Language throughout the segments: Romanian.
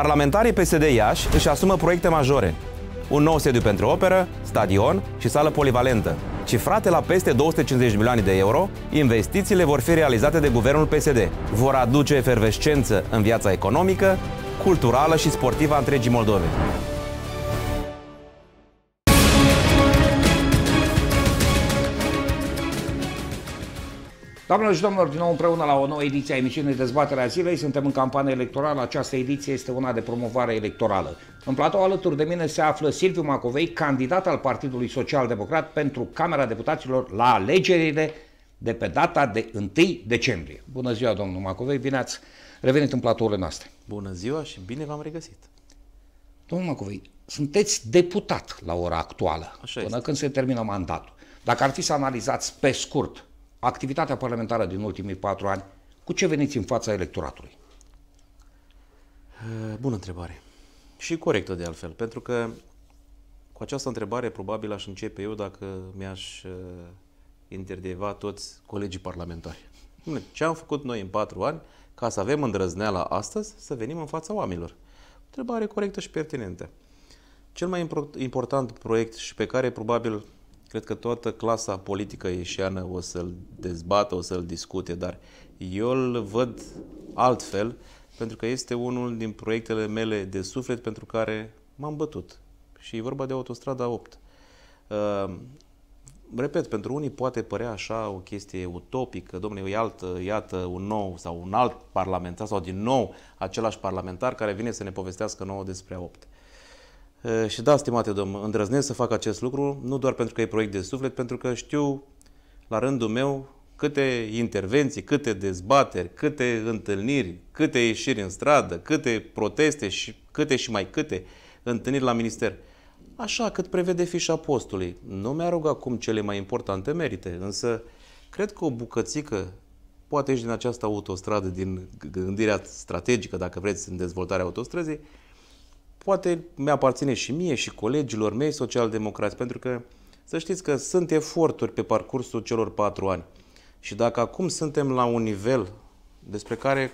Parlamentarii PSD Iași își asumă proiecte majore. Un nou sediu pentru operă, stadion și sală polivalentă. Cifrate la peste 250 milioane de euro, investițiile vor fi realizate de guvernul PSD. Vor aduce efervescență în viața economică, culturală și sportivă a întregii Moldovei. Doamnelor și domnilor, din nou împreună la o nouă ediție a emisiunii Dezbaterea Zilei. Suntem în campanie electorală. Această ediție este una de promovare electorală. În platou alături de mine se află Silviu Macovei, candidat al Partidului Social Democrat pentru Camera Deputaților la alegerile de pe data de 1 decembrie. Bună ziua, domnul Macovei, bine ați revenit în platourile noastre. Bună ziua și bine v-am regăsit. Domnul Macovei, sunteți deputat la ora actuală, Așa până este. când se termină mandatul. Dacă ar fi să analizați pe scurt activitatea parlamentară din ultimii patru ani, cu ce veniți în fața electoratului? Eh, bună întrebare. Și corectă de altfel, pentru că cu această întrebare probabil aș începe eu dacă mi-aș eh, interdeva toți colegii parlamentari. Ce am făcut noi în patru ani ca să avem îndrăzneala astăzi să venim în fața oamenilor? Întrebare corectă și pertinentă. Cel mai important proiect și pe care probabil Cred că toată clasa politică ieșeană o să-l dezbată, o să-l discute, dar eu îl văd altfel, pentru că este unul din proiectele mele de suflet pentru care m-am bătut. Și e vorba de autostrada 8. Uh, ehm, repet, pentru unii poate părea așa o chestie utopică, domnule, iată, iată un nou sau un alt parlamentar sau din nou același parlamentar care vine să ne povestească nouă despre 8. Și da, stimate domn, îndrăznesc să fac acest lucru, nu doar pentru că e proiect de suflet, pentru că știu, la rândul meu, câte intervenții, câte dezbateri, câte întâlniri, câte ieșiri în stradă, câte proteste și câte și mai câte întâlniri la minister. Așa cât prevede fișa postului. Nu mi rugat acum cele mai importante merite, însă cred că o bucățică, poate și din această autostradă, din gândirea strategică, dacă vreți, în dezvoltarea autostrăzii, poate mi-aparține și mie și colegilor mei socialdemocrați, pentru că să știți că sunt eforturi pe parcursul celor patru ani. Și dacă acum suntem la un nivel despre care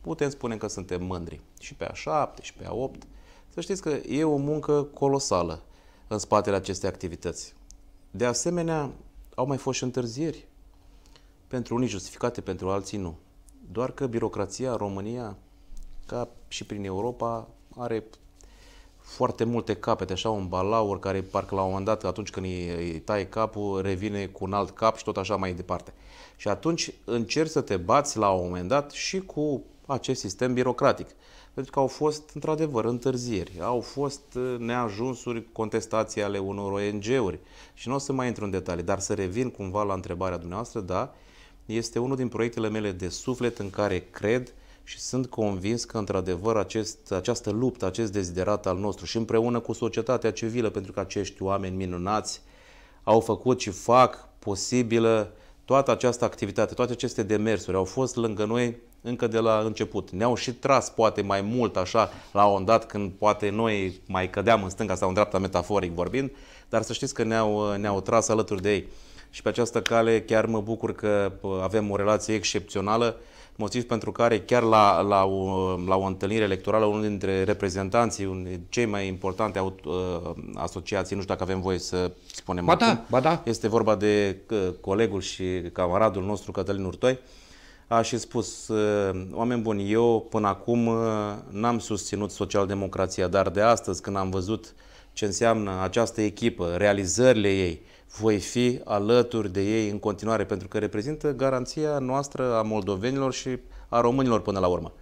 putem spune că suntem mândri, și pe a 7, și pe a 8, să știți că e o muncă colosală în spatele acestei activități. De asemenea, au mai fost și întârzieri. Pentru unii justificate, pentru alții nu. Doar că birocrația România, ca și prin Europa, are foarte multe capete, așa un balaur care parcă la un moment dat, atunci când îi, îi tai capul, revine cu un alt cap și tot așa mai departe. Și atunci încerci să te bați la un moment dat și cu acest sistem birocratic. Pentru că au fost, într-adevăr, întârzieri, au fost uh, neajunsuri, contestații ale unor ONG-uri. Și nu o să mai intru în detalii, dar să revin cumva la întrebarea dumneavoastră, da, este unul din proiectele mele de suflet în care cred, uh, și sunt convins că, într-adevăr, acest, această luptă, acest deziderat al nostru și împreună cu societatea civilă, pentru că acești oameni minunați au făcut și fac posibilă toată această activitate, toate aceste demersuri au fost lângă noi încă de la început. Ne-au și tras poate mai mult așa la un dat când poate noi mai cădeam în stânga sau în dreapta metaforic vorbind, dar să știți că ne-au, ne-au tras alături de ei. Și pe această cale chiar mă bucur că avem o relație excepțională motiv pentru care chiar la, la, o, la o întâlnire electorală unul dintre reprezentanții dintre cei mai importante aut, uh, asociații, nu știu dacă avem voie să spunem ba da, acum, da, ba da. este vorba de uh, colegul și camaradul nostru Cătălin Urtoi, a și spus, uh, oameni buni, eu până acum n-am susținut socialdemocrația, dar de astăzi când am văzut ce înseamnă această echipă, realizările ei, voi fi alături de ei în continuare, pentru că reprezintă garanția noastră a moldovenilor și a românilor până la urmă.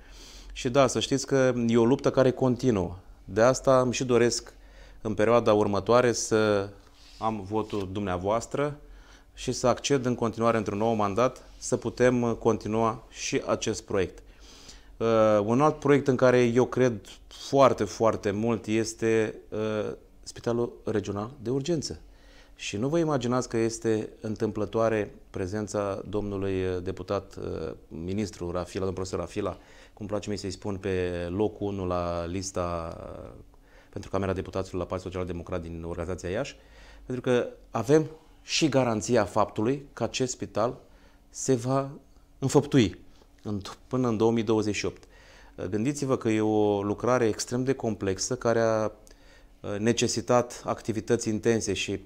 Și da, să știți că e o luptă care continuă. De asta îmi și doresc în perioada următoare să am votul dumneavoastră și să acced în continuare într-un nou mandat să putem continua și acest proiect. Uh, un alt proiect în care eu cred foarte, foarte mult este uh, Spitalul Regional de Urgență. Și nu vă imaginați că este întâmplătoare prezența domnului eh, deputat, eh, ministru Rafila, domnul profesor Rafila, cum place mie să-i spun, pe locul 1 la lista eh, pentru Camera Deputaților la Partidul Social Democrat din Organizația Iași, pentru că avem și garanția faptului că acest spital se va înfăptui în, până în 2028. Gândiți-vă că e o lucrare extrem de complexă care a necesitat activități intense și uh,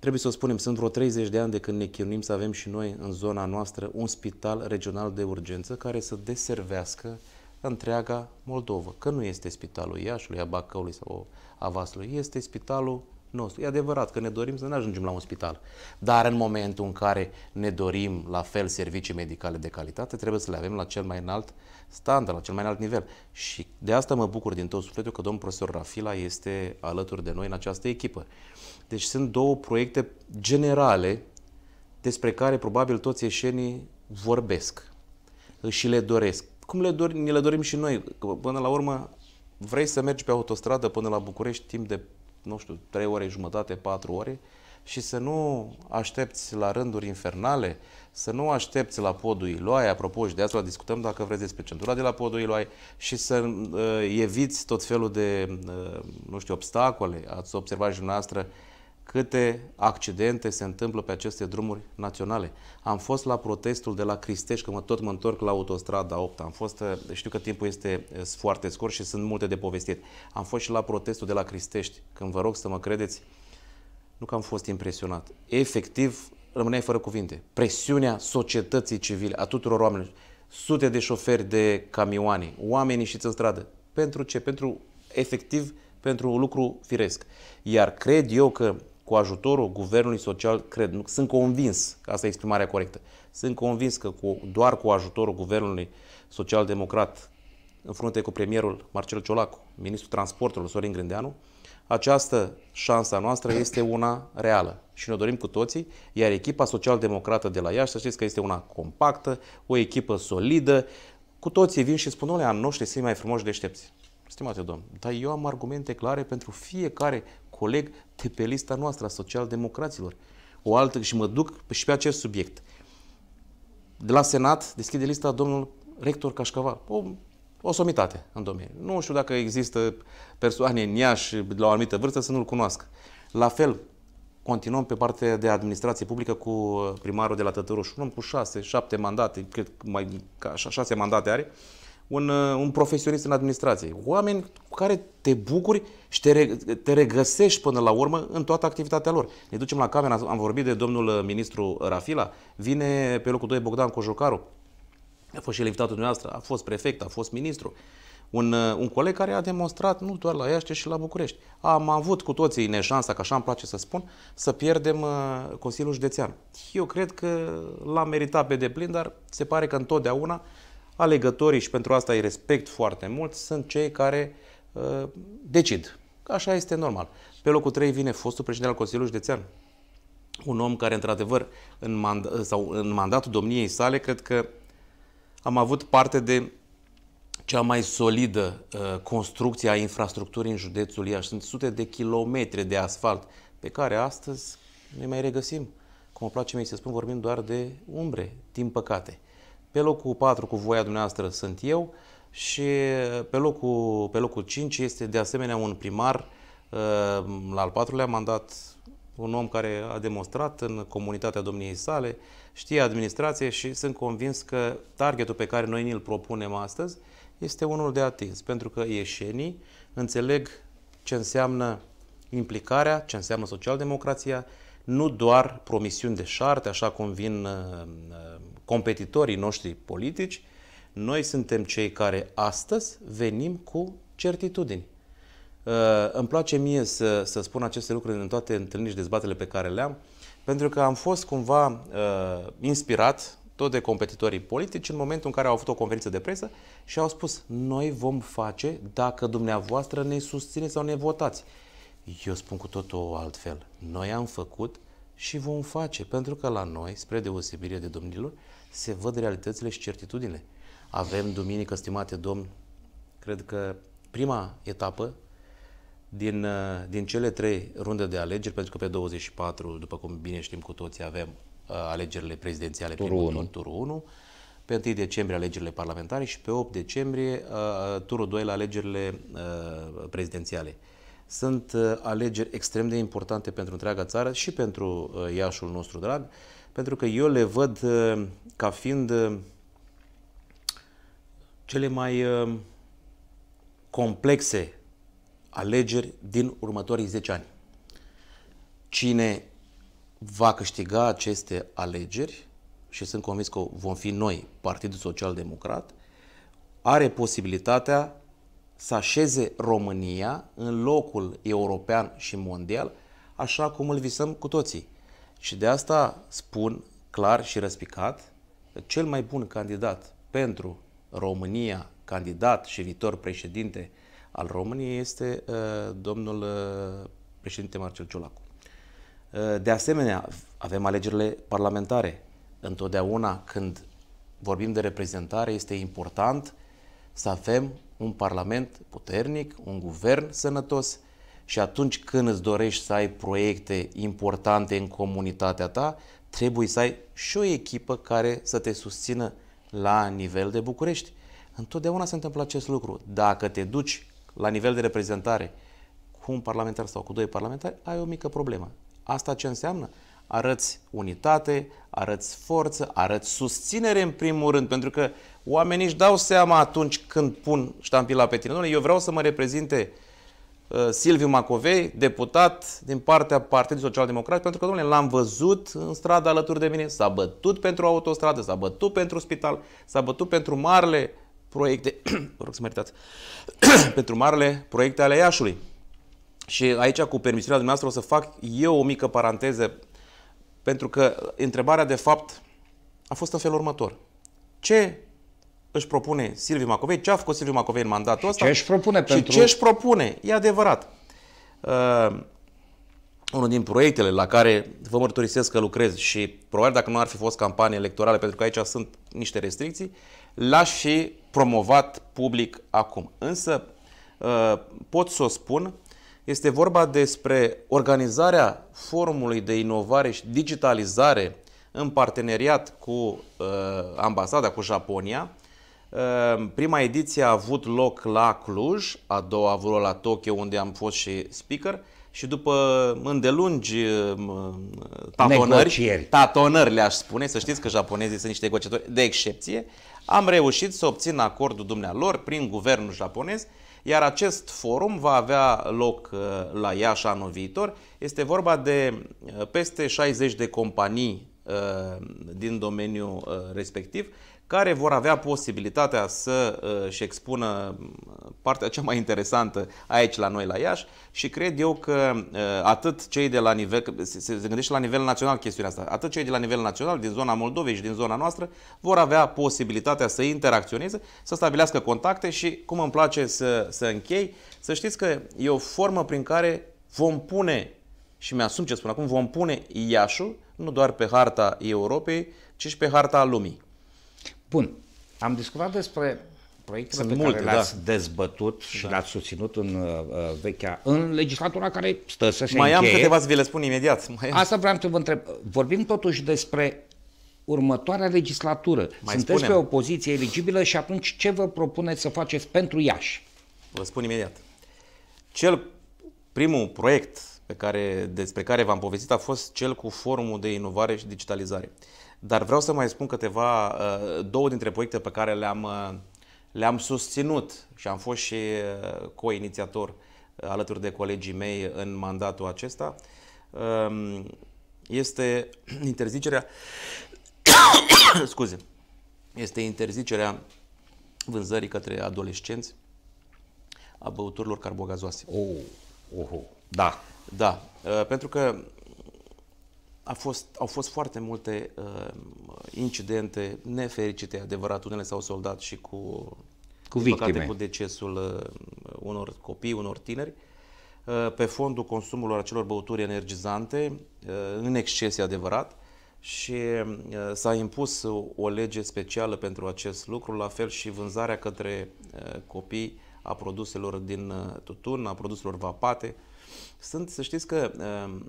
Trebuie să o spunem, sunt vreo 30 de ani de când ne chinuim să avem și noi în zona noastră un spital regional de urgență care să deservească întreaga Moldovă. Că nu este spitalul Iașului, a Bacăului sau a Vaslui, este spitalul nostru. E adevărat că ne dorim să ne ajungem la un spital. Dar în momentul în care ne dorim la fel servicii medicale de calitate, trebuie să le avem la cel mai înalt standard, la cel mai înalt nivel. Și de asta mă bucur din tot sufletul că domnul profesor Rafila este alături de noi în această echipă. Deci sunt două proiecte generale despre care probabil toți ieșenii vorbesc și le doresc. Cum le dorim, ne le dorim și noi? Că până la urmă, vrei să mergi pe autostradă până la București timp de nu știu, 3 ore jumătate, 4 ore și să nu aștepți la rânduri infernale, să nu aștepți la podul Iloai, apropo și de asta discutăm dacă vreți despre centura de la podul Iloai și să uh, eviți tot felul de, uh, nu știu, obstacole. Ați observat și dumneavoastră uh, câte accidente se întâmplă pe aceste drumuri naționale. Am fost la protestul de la Cristești, că mă tot mă întorc la autostrada 8. Am fost, eh, știu că timpul este eh, foarte scurt și sunt multe de povestit. Am fost și la protestul de la Cristești, când vă rog să mă credeți, nu că am fost impresionat. Efectiv, rămâneai fără cuvinte. Presiunea societății civile, a tuturor oamenilor, sute de șoferi de camioane, oameni ieșiți în stradă. Pentru ce? Pentru, efectiv, pentru un lucru firesc. Iar cred eu că cu ajutorul Guvernului Social, cred, nu, sunt convins, că asta e exprimarea corectă, sunt convins că cu, doar cu ajutorul Guvernului Social-Democrat, în frunte cu premierul Marcel Ciolacu, ministrul transportului Sorin Grindeanu, această șansa noastră este una reală și ne dorim cu toții, iar echipa social-democrată de la Iași, să știți că este una compactă, o echipă solidă, cu toții vin și spun, noi am noștri sunt mai frumoși deștepți. Stimate domn, dar eu am argumente clare pentru fiecare coleg de pe lista noastră a socialdemocraților. O altă, și mă duc și pe acest subiect. De la Senat deschide lista domnul rector Cașcaval. O, o somitate în domeniu. Nu știu dacă există persoane în Iași de la o anumită vârstă să nu-l cunoască. La fel, continuăm pe partea de administrație publică cu primarul de la Tătăruș, un om cu șase, șapte mandate, cred că mai ca șase mandate are, un, uh, un profesionist în administrație. Oameni cu care te bucuri și te, re, te regăsești până la urmă în toată activitatea lor. Ne ducem la camera, am vorbit de domnul uh, ministru Rafila, vine pe locul 2 Bogdan Cojocaru, a fost și invitatul dumneavoastră, a fost prefect, a fost ministru. Un, uh, un coleg care a demonstrat nu doar la Iași, și la București. Am avut cu toții neșansa, că așa îmi place să spun, să pierdem Consiliul Județean. Eu cred că l-am meritat pe deplin, dar se pare că întotdeauna alegătorii, și pentru asta îi respect foarte mult, sunt cei care uh, decid. Așa este normal. Pe locul 3 vine fostul președinte al Consiliului Județean, un om care, într-adevăr, în, mand- sau în mandatul domniei sale, cred că am avut parte de cea mai solidă uh, construcție a infrastructurii în județul Iași. Sunt sute de kilometri de asfalt pe care astăzi ne mai regăsim. Cum îmi place mie să spun, vorbim doar de umbre, din păcate. Pe locul 4, cu voia dumneavoastră, sunt eu și pe locul, pe locul 5 este de asemenea un primar uh, la al patrulea mandat, un om care a demonstrat în comunitatea domniei sale, știe administrație și sunt convins că targetul pe care noi ni-l propunem astăzi este unul de atins, pentru că ieșenii înțeleg ce înseamnă implicarea, ce înseamnă socialdemocrația, nu doar promisiuni de șarte, așa cum vin uh, uh, competitorii noștri politici, noi suntem cei care astăzi venim cu certitudini. Uh, îmi place mie să, să spun aceste lucruri în toate întâlnirile, și dezbatele pe care le am, pentru că am fost cumva uh, inspirat tot de competitorii politici în momentul în care au avut o conferință de presă și au spus noi vom face dacă dumneavoastră ne susțineți sau ne votați. Eu spun cu totul altfel. Noi am făcut și vom face, pentru că la noi, spre deosebire de domnilor, se văd realitățile și certitudinile. Avem duminică, stimate domn, cred că prima etapă din, uh, din cele trei runde de alegeri, pentru că pe 24, după cum bine știm cu toții, avem uh, alegerile prezidențiale turul primul 1. turul 1, pe 1 decembrie alegerile parlamentare și pe 8 decembrie uh, turul 2 la alegerile prezidențiale. Uh, sunt uh, alegeri extrem de importante pentru întreaga țară și pentru uh, Iașul nostru drag, pentru că eu le văd uh, ca fiind cele mai complexe alegeri din următorii 10 ani. Cine va câștiga aceste alegeri, și sunt convins că vom fi noi, Partidul Social Democrat, are posibilitatea să așeze România în locul european și mondial, așa cum îl visăm cu toții. Și de asta spun clar și răspicat că cel mai bun candidat pentru România, candidat și viitor președinte al României, este uh, domnul uh, președinte Marcel Ciolacu. Uh, de asemenea, avem alegerile parlamentare. Întotdeauna când vorbim de reprezentare, este important uh, să avem un parlament puternic, un guvern sănătos și atunci când îți dorești să ai proiecte importante în comunitatea ta, trebuie să ai și o echipă care să te susțină la nivel de București. Întotdeauna se întâmplă acest lucru. Dacă te duci la nivel de reprezentare cu un parlamentar sau cu doi parlamentari, ai o mică problemă. Asta ce înseamnă? arăți unitate, arăți forță, arăți susținere în primul rând, pentru că oamenii își dau seama atunci când pun ștampila pe tine. eu vreau să mă reprezinte uh, Silviu Macovei, deputat din partea Partidului Social Democrat, pentru că, domnule, l-am văzut în stradă alături de mine, s-a bătut pentru autostradă, s-a bătut pentru spital, s-a bătut pentru marele proiecte, vă rog să mă pentru marele proiecte ale Iașului. Și aici, cu permisiunea dumneavoastră, o să fac eu o mică paranteză pentru că întrebarea, de fapt, a fost în felul următor. Ce își propune Silviu Macovei, ce a făcut Silviu Macovei în mandatul ăsta ce își propune și pentru... ce își propune. E adevărat. Uh, unul din proiectele la care vă mărturisesc că lucrez și probabil dacă nu ar fi fost campanie electorală, pentru că aici sunt niște restricții, l-aș fi promovat public acum. Însă uh, pot să o spun este vorba despre organizarea forumului de inovare și digitalizare în parteneriat cu uh, ambasada, cu Japonia. Uh, prima ediție a avut loc la Cluj, a doua a avut loc la Tokyo, unde am fost și speaker, și după îndelungi uh, tatonări, tatonări le-aș spune, să știți că japonezii sunt niște negociatori de excepție, am reușit să obțin acordul dumnealor prin guvernul japonez, iar acest forum va avea loc uh, la Iași anul viitor. Este vorba de uh, peste 60 de companii din domeniul respectiv care vor avea posibilitatea să-și uh, expună uh, partea cea mai interesantă aici la noi la Iași și cred eu că uh, atât cei de la nivel, se gândește la nivel național chestiunea asta, atât cei de la nivel național din zona Moldovei și din zona noastră vor avea posibilitatea să interacționeze, să stabilească contacte și cum îmi place să, să închei, să știți că e o formă prin care vom pune, și mi-asum ce spun acum, vom pune Iașul nu doar pe harta Europei, ci și pe harta lumii. Bun, am discutat despre proiectele Sunt pe multe, care le-ați da. dezbătut și da. le-ați susținut în uh, uh vechea, în legislatura care stă să se Mai încheie. am câteva să vi le spun imediat. Mai Asta vreau să vă întreb. Vorbim totuși despre următoarea legislatură. Mai Sunteți spunem. pe o poziție eligibilă și atunci ce vă propuneți să faceți pentru Iași? Vă spun imediat. Cel primul proiect pe care, despre care v-am povestit a fost cel cu Forumul de Inovare și Digitalizare. Dar vreau să mai spun câteva, uh, două dintre proiecte pe care le-am, uh, le-am susținut și am fost și uh, co-inițiator alături de colegii mei în mandatul acesta. Um, este interzicerea scuze, este interzicerea vânzării către adolescenți a băuturilor carbogazoase. Oh, oh, oh. da. Da, pentru că a fost, au fost foarte multe uh, incidente nefericite, adevărat, unele s-au soldat și cu, cu victime. Păcate, cu decesul uh, unor copii, unor tineri, uh, pe fondul consumului acelor băuturi energizante, uh, în exces adevărat, și uh, s-a impus o lege specială pentru acest lucru, la fel și vânzarea către uh, copii a produselor din uh, tutun, a produselor vapate, sunt, să știți că ehm,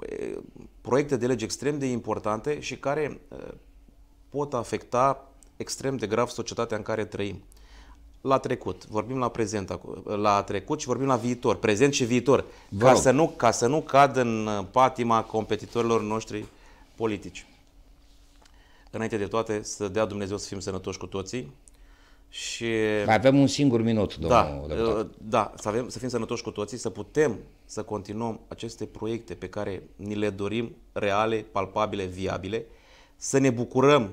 ehm, proiecte de lege extrem de importante și care ehm, pot afecta extrem de grav societatea în care trăim. La trecut, vorbim la prezent, la trecut și vorbim la viitor, prezent și viitor, ca să, nu, ca să nu cad în uh, patima competitorilor noștri politici. Înainte de toate, să dea Dumnezeu să fim sănătoși cu toții, și... Mai avem un singur minut, da, domnul da, Da, să, avem, să fim sănătoși cu toții, să putem să continuăm aceste proiecte pe care ni le dorim, reale, palpabile, viabile, să ne bucurăm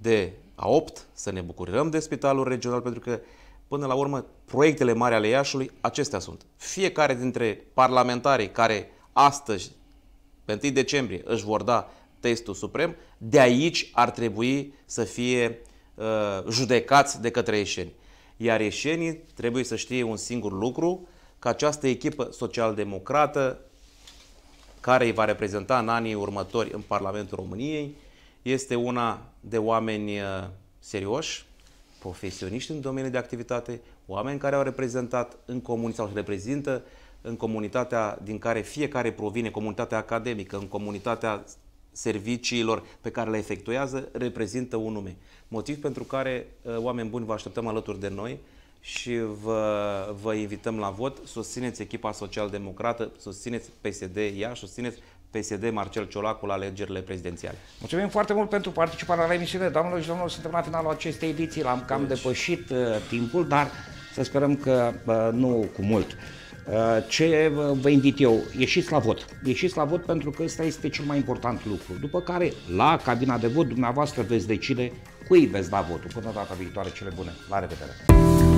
de A8, să ne bucurăm de Spitalul Regional, pentru că, până la urmă, proiectele mari ale Iașului, acestea sunt. Fiecare dintre parlamentarii care astăzi, pe 1 decembrie, își vor da testul suprem, de aici ar trebui să fie Uh, judecați de către ieșeni. Iar ieșenii trebuie să știe un singur lucru, că această echipă social-democrată care îi va reprezenta în anii următori în Parlamentul României este una de oameni uh, serioși, profesioniști în domeniul de activitate, oameni care au reprezentat în comunii sau reprezintă în comunitatea din care fiecare provine, comunitatea academică, în comunitatea serviciilor pe care le efectuează reprezintă un nume. Motiv pentru care, uh, oameni buni, vă așteptăm alături de noi și vă, vă invităm la vot. Susțineți echipa social-democrată, susțineți PSD ea, susțineți PSD Marcel Ciolacu la alegerile prezidențiale. Mulțumim foarte mult pentru participarea la emisiune. Doamnelor și domnilor, suntem la finalul acestei ediții, l-am cam deci. depășit uh, timpul, dar să sperăm că uh, nu cu mult. Uh, ce vă invit eu? Ieșiți la vot. Ieșiți la vot pentru că ăsta este cel mai important lucru. După care, la cabina de vot, dumneavoastră veți decide cui veți da votul. Până data viitoare, cele bune. La revedere!